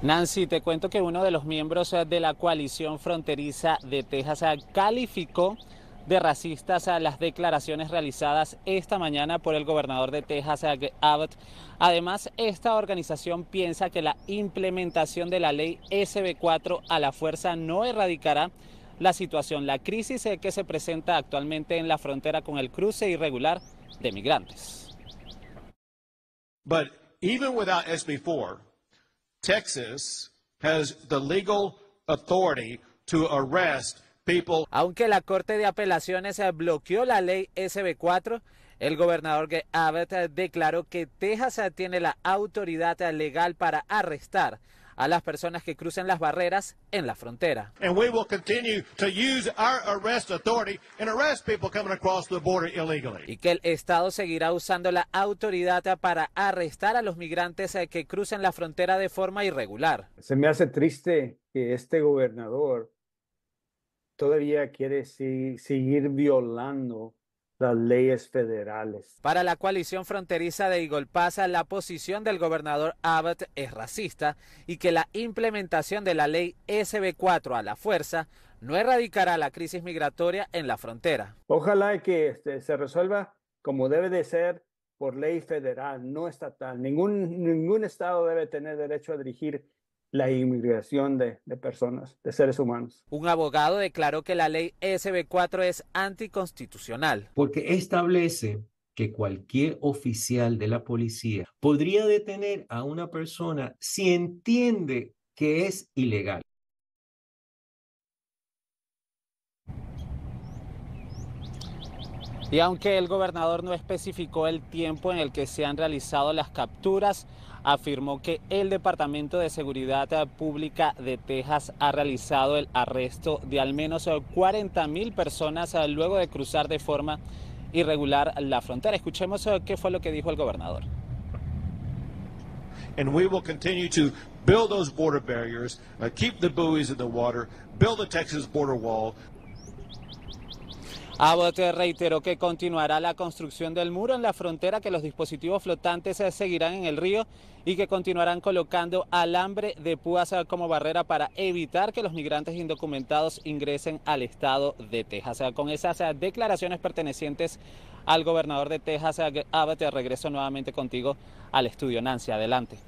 Nancy, te cuento que uno de los miembros eh, de la coalición fronteriza de Texas eh, calificó de racistas a eh, las declaraciones realizadas esta mañana por el gobernador de Texas, Abbott. Además, esta organización piensa que la implementación de la ley SB4 a la fuerza no erradicará la situación, la crisis que se presenta actualmente en la frontera con el cruce irregular de migrantes. SB4, Texas has the legal authority to arrest people. Aunque la Corte de Apelaciones eh, bloqueó la ley SB4, el gobernador Abbott eh, declaró que Texas eh, tiene la autoridad legal para arrestar a las personas que crucen las barreras en la frontera. Y que el Estado seguirá usando la autoridad para arrestar a los migrantes eh, que crucen la frontera de forma irregular. Se me hace triste que este gobernador todavía quiere seguir violando las leyes federales. Para la coalición fronteriza de Igolpasa, la posición del gobernador Abbott es racista y que la implementación de la ley SB4 a la fuerza no erradicará la crisis migratoria en la frontera. Ojalá que este, se resuelva como debe de ser por ley federal, no estatal. Ningún, ningún estado debe tener derecho a dirigir la inmigración de, personas, de seres humanos. Un abogado declaró que la ley SB4 es anticonstitucional. Porque establece que cualquier oficial de la policía podría detener a una persona si entiende que es ilegal. Y aunque el gobernador no especificó el tiempo en el que se han realizado las capturas, afirmó que el Departamento de Seguridad Pública de Texas ha realizado el arresto de al menos 40 mil personas luego de cruzar de forma irregular la frontera. Escuchemos eh, qué fue lo que dijo el gobernador. we will continue to build those border barriers, uh, keep the buoys in the water, build Texas Abote ah, reiteró que continuará la construcción del muro en la frontera, que los dispositivos flotantes eh, seguirán en el río y que continuarán colocando alambre de púas eh, como barrera para evitar que los migrantes indocumentados ingresen al estado de Texas. Eh, con esas declaraciones pertenecientes al gobernador de Texas, Abote, regreso nuevamente contigo al estudio. Nancy, adelante.